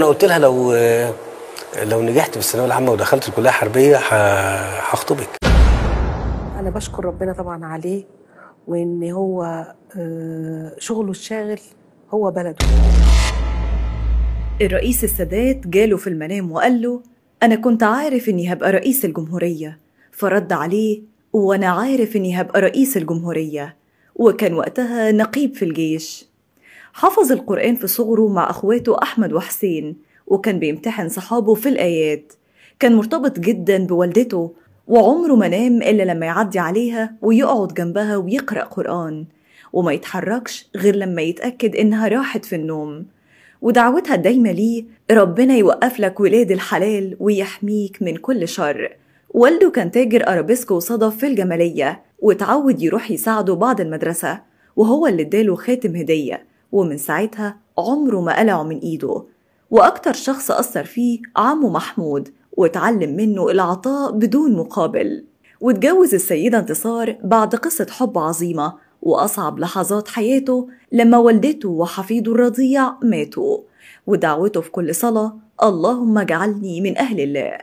انا قلت لها لو لو نجحت في الثانويه العامه ودخلت الكليه الحربيه هخطبك انا بشكر ربنا طبعا عليه وان هو آه، شغله الشاغل هو بلده الرئيس السادات جاله في المنام وقال له انا كنت عارف اني هبقى رئيس الجمهوريه فرد عليه وانا عارف اني هبقى رئيس الجمهوريه وكان وقتها نقيب في الجيش حفظ القرآن في صغره مع أخواته أحمد وحسين وكان بيمتحن صحابه في الآيات كان مرتبط جدا بوالدته وعمره ما نام إلا لما يعدي عليها ويقعد جنبها ويقرأ قرآن وما يتحركش غير لما يتأكد إنها راحت في النوم ودعوتها الدايمة ليه ربنا يوقف لك ولاد الحلال ويحميك من كل شر والده كان تاجر أرابيسكو وصدف في الجمالية وتعود يروح يساعده بعد المدرسة وهو اللي اداله خاتم هدية ومن ساعتها عمره ما قلعه من إيده وأكتر شخص أثر فيه عمه محمود واتعلم منه العطاء بدون مقابل واتجوز السيدة انتصار بعد قصة حب عظيمة وأصعب لحظات حياته لما والدته وحفيده الرضيع ماتوا ودعوته في كل صلاة اللهم اجعلني من أهل الله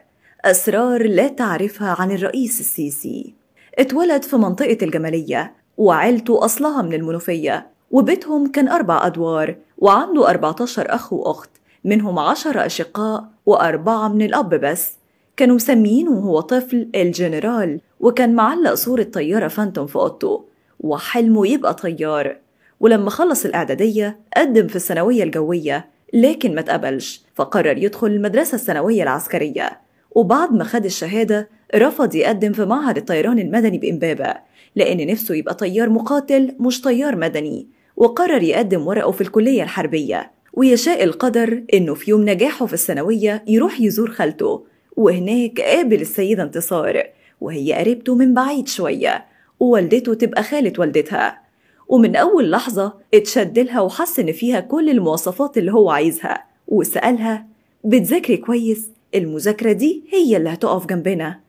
أسرار لا تعرفها عن الرئيس السيسي اتولد في منطقة الجمالية وعيلته أصلها من المنوفية وبيتهم كان أربع أدوار وعنده 14 أخ وأخت منهم 10 أشقاء وأربعة من الأب بس كانوا مسميينه وهو طفل الجنرال وكان معلق صورة طيارة فانتوم في أوضته وحلمه يبقى طيار ولما خلص الإعدادية قدم في الثانوية الجوية لكن ما تقبلش فقرر يدخل المدرسة الثانوية العسكرية وبعد ما خد الشهادة رفض يقدم في معهد الطيران المدني بإمبابة لأن نفسه يبقى طيار مقاتل مش طيار مدني وقرر يقدم ورقه في الكلية الحربية ويشاء القدر إنه في يوم نجاحه في الثانوية يروح يزور خالته وهناك قابل السيدة انتصار وهي قريبته من بعيد شوية ووالدته تبقى خالة والدتها ومن أول لحظة اتشد لها وحس إن فيها كل المواصفات اللي هو عايزها وسألها بتذاكري كويس المذاكرة دي هي اللي هتقف جنبنا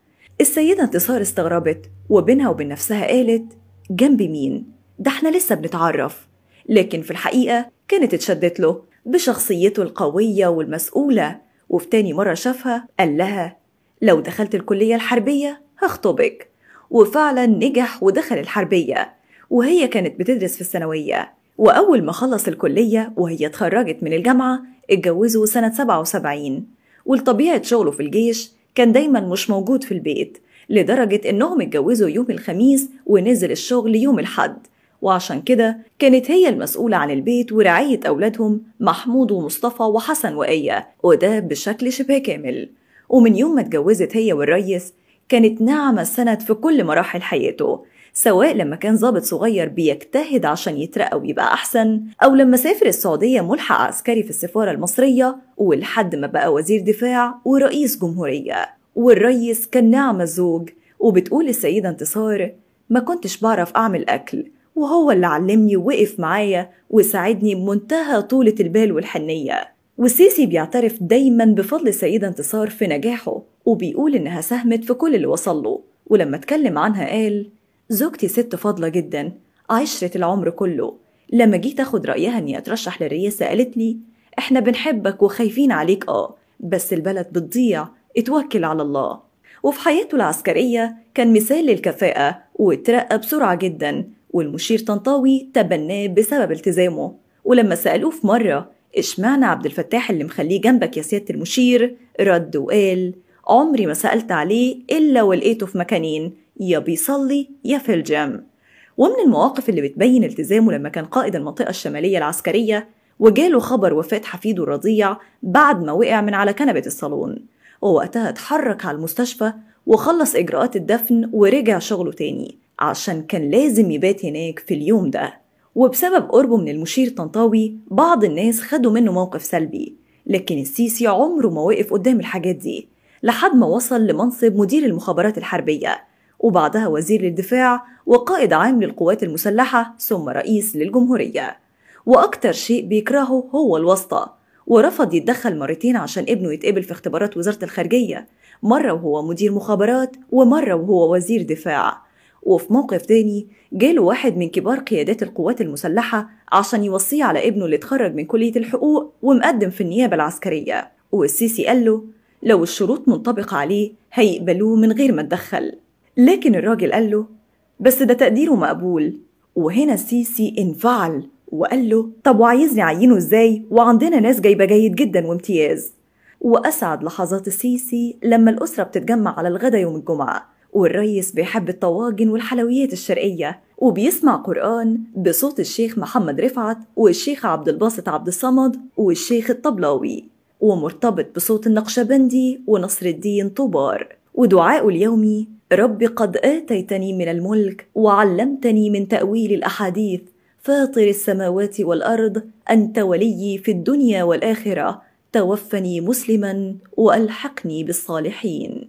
السيدة انتصار استغربت وبينها وبين نفسها قالت جنب مين؟ ده احنا لسه بنتعرف لكن في الحقيقة كانت اتشدت له بشخصيته القوية والمسؤولة وفي تاني مرة شافها قال لها لو دخلت الكلية الحربية هخطبك وفعلا نجح ودخل الحربية وهي كانت بتدرس في الثانوية وأول ما خلص الكلية وهي اتخرجت من الجامعة اتجوزوا سنة 77 ولطبيعة شغله في الجيش كان دايما مش موجود في البيت لدرجة إنهم اتجوزوا يوم الخميس ونزل الشغل يوم الحد وعشان كده كانت هي المسؤولة عن البيت ورعاية أولادهم محمود ومصطفى وحسن وآية وده بشكل شبه كامل ومن يوم ما اتجوزت هي والريس كانت نعمة سند في كل مراحل حياته سواء لما كان ظابط صغير بيجتهد عشان يترقى ويبقى أحسن أو لما سافر السعودية ملحق عسكري في السفارة المصرية ولحد ما بقى وزير دفاع ورئيس جمهورية والريس كان نعمة الزوج وبتقول السيدة انتصار ما كنتش بعرف أعمل أكل وهو اللي علمني ووقف معايا وساعدني بمنتهى طولة البال والحنية والسيسي بيعترف دايما بفضل السيدة انتصار في نجاحه وبيقول إنها ساهمت في كل اللي وصل له ولما اتكلم عنها قال زوجتي ست فاضلة جدا عشرة العمر كله لما جيت أخد رأيها إني أترشح للرئاسة قالت لي إحنا بنحبك وخايفين عليك آه بس البلد بتضيع اتوكل على الله وفي حياته العسكرية كان مثال للكفاءة واترقى بسرعة جدا والمشير طنطاوي تبناه بسبب التزامه ولما سألوه في مرة اشمعنى عبد الفتاح اللي مخليه جنبك يا سيادة المشير رد وقال عمري ما سألت عليه إلا ولقيته في مكانين يا بيصلي يا في الجيم ومن المواقف اللي بتبين التزامه لما كان قائد المنطقة الشمالية العسكرية وجاله خبر وفاة حفيده الرضيع بعد ما وقع من على كنبة الصالون ووقتها اتحرك على المستشفى وخلص إجراءات الدفن ورجع شغله تاني عشان كان لازم يبات هناك في اليوم ده وبسبب قربه من المشير طنطاوي بعض الناس خدوا منه موقف سلبي لكن السيسي عمره ما وقف قدام الحاجات دي لحد ما وصل لمنصب مدير المخابرات الحربية وبعدها وزير للدفاع وقائد عام للقوات المسلحة ثم رئيس للجمهورية وأكتر شيء بيكرهه هو الواسطة ورفض يتدخل مرتين عشان ابنه يتقبل في اختبارات وزارة الخارجية مرة وهو مدير مخابرات ومرة وهو وزير دفاع وفي موقف تاني جاله واحد من كبار قيادات القوات المسلحة عشان يوصيه على ابنه اللي اتخرج من كلية الحقوق ومقدم في النيابة العسكرية والسيسي قال له لو الشروط منطبقة عليه هيقبلوه من غير ما اتدخل لكن الراجل قال له بس ده تقديره مقبول وهنا السيسي انفعل وقال له طب وعايزني اعينه ازاي وعندنا ناس جايبه جيد جدا وامتياز واسعد لحظات السيسي لما الاسره بتتجمع على الغدا يوم الجمعه والريس بيحب الطواجن والحلويات الشرقية وبيسمع قرآن بصوت الشيخ محمد رفعت والشيخ عبد الباسط عبد الصمد والشيخ الطبلاوي ومرتبط بصوت النقشبندي ونصر الدين طوبار ودعاءه اليومي رب قد آتيتني من الملك وعلمتني من تأويل الأحاديث فاطر السماوات والأرض أنت ولي في الدنيا والآخرة توفني مسلما وألحقني بالصالحين